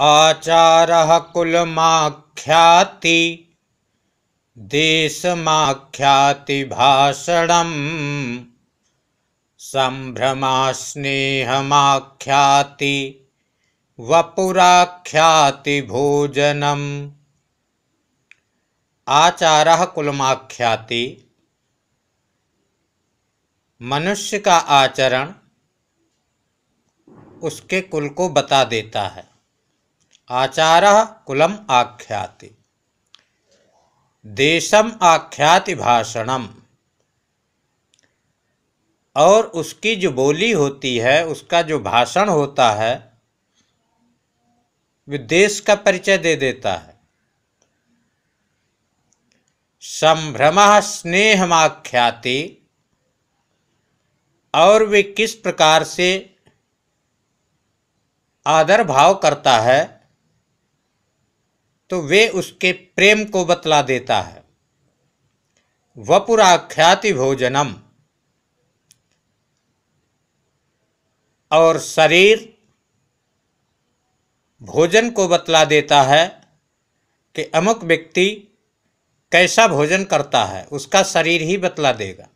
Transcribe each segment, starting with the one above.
आचारः कुलमाख्याति देशमाख्याति स्नेह सम्भ्रमास्नेहमाख्याति वपुराख्याति भोजनम् आचारः कुलमाख्याति मनुष्य का आचरण उसके कुल को बता देता है आचार कुलम आख्याति देशम आख्याति भाषणम और उसकी जो बोली होती है उसका जो भाषण होता है वे देश का परिचय दे देता है संभ्रम स्नेहमाख्याति और वे किस प्रकार से आदर भाव करता है तो वे उसके प्रेम को बतला देता है वपुराख्याति भोजनम और शरीर भोजन को बतला देता है कि अमुक व्यक्ति कैसा भोजन करता है उसका शरीर ही बतला देगा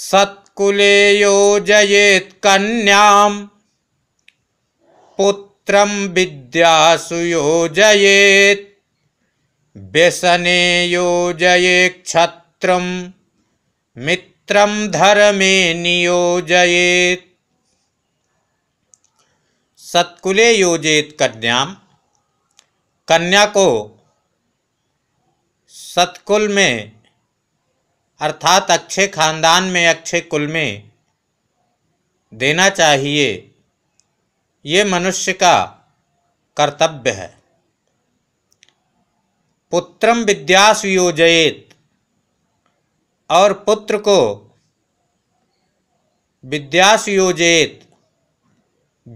सत्कुले योजयेत कन्याम पुत्र मित्रम विद्यासु योजयेत् व्यसने क्षत्र मित्र धर्मे नियोजये सत्कुले योजित कन्या कन्या को सत्कुल में अर्थात अच्छे खानदान में अच्छे कुल में देना चाहिए ये मनुष्य का कर्तव्य है पुत्रम विद्यासुयोजयेत और पुत्र को विद्यासुयोजयेत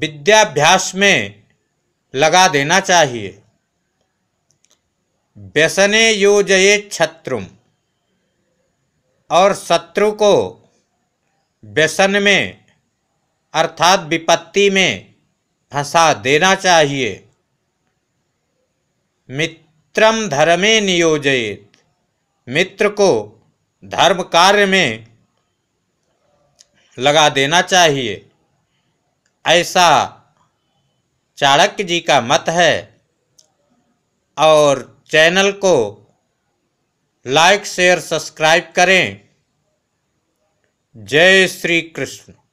विद्याभ्यास में लगा देना चाहिए व्यसने योजये शत्रु और शत्रु को व्यसन में अर्थात विपत्ति में फंसा देना चाहिए मित्रम धर्मे नियोजित मित्र को धर्म कार्य में लगा देना चाहिए ऐसा चाणक्य जी का मत है और चैनल को लाइक शेयर सब्सक्राइब करें जय श्री कृष्ण